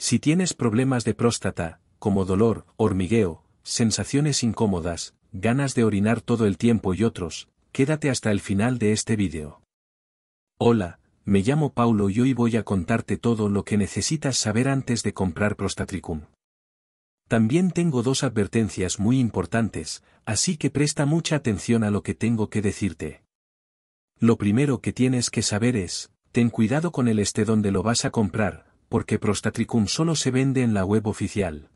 Si tienes problemas de próstata, como dolor, hormigueo, sensaciones incómodas, ganas de orinar todo el tiempo y otros, quédate hasta el final de este vídeo. Hola, me llamo Paulo y hoy voy a contarte todo lo que necesitas saber antes de comprar Prostatricum. También tengo dos advertencias muy importantes, así que presta mucha atención a lo que tengo que decirte. Lo primero que tienes que saber es, ten cuidado con el este donde lo vas a comprar, porque Prostatricum solo se vende en la web oficial.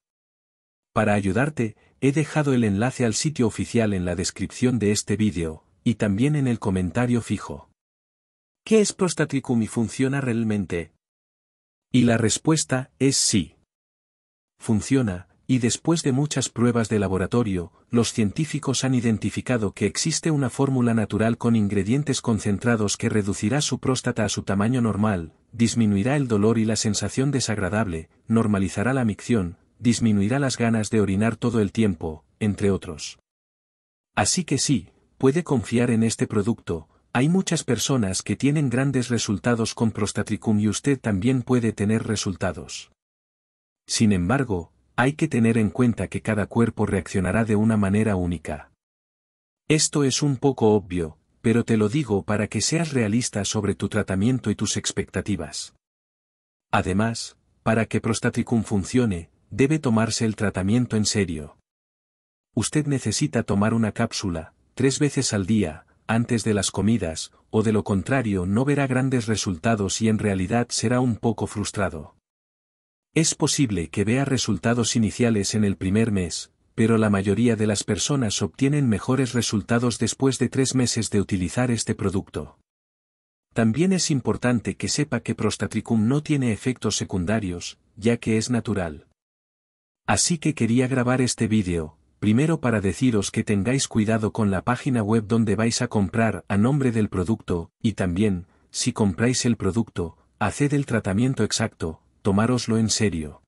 Para ayudarte, he dejado el enlace al sitio oficial en la descripción de este vídeo, y también en el comentario fijo. ¿Qué es Prostatricum y funciona realmente? Y la respuesta es sí. Funciona, y después de muchas pruebas de laboratorio, los científicos han identificado que existe una fórmula natural con ingredientes concentrados que reducirá su próstata a su tamaño normal, disminuirá el dolor y la sensación desagradable, normalizará la micción, disminuirá las ganas de orinar todo el tiempo, entre otros. Así que sí, puede confiar en este producto, hay muchas personas que tienen grandes resultados con prostatricum y usted también puede tener resultados. Sin embargo, hay que tener en cuenta que cada cuerpo reaccionará de una manera única. Esto es un poco obvio, pero te lo digo para que seas realista sobre tu tratamiento y tus expectativas. Además, para que Prostaticum funcione, debe tomarse el tratamiento en serio. Usted necesita tomar una cápsula, tres veces al día, antes de las comidas, o de lo contrario no verá grandes resultados y en realidad será un poco frustrado. Es posible que vea resultados iniciales en el primer mes, pero la mayoría de las personas obtienen mejores resultados después de tres meses de utilizar este producto. También es importante que sepa que Prostatricum no tiene efectos secundarios, ya que es natural. Así que quería grabar este vídeo, primero para deciros que tengáis cuidado con la página web donde vais a comprar a nombre del producto, y también, si compráis el producto, haced el tratamiento exacto, tomároslo en serio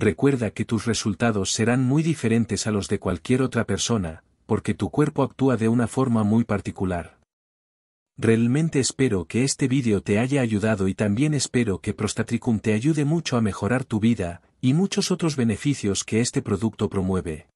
recuerda que tus resultados serán muy diferentes a los de cualquier otra persona, porque tu cuerpo actúa de una forma muy particular. Realmente espero que este vídeo te haya ayudado y también espero que Prostatricum te ayude mucho a mejorar tu vida, y muchos otros beneficios que este producto promueve.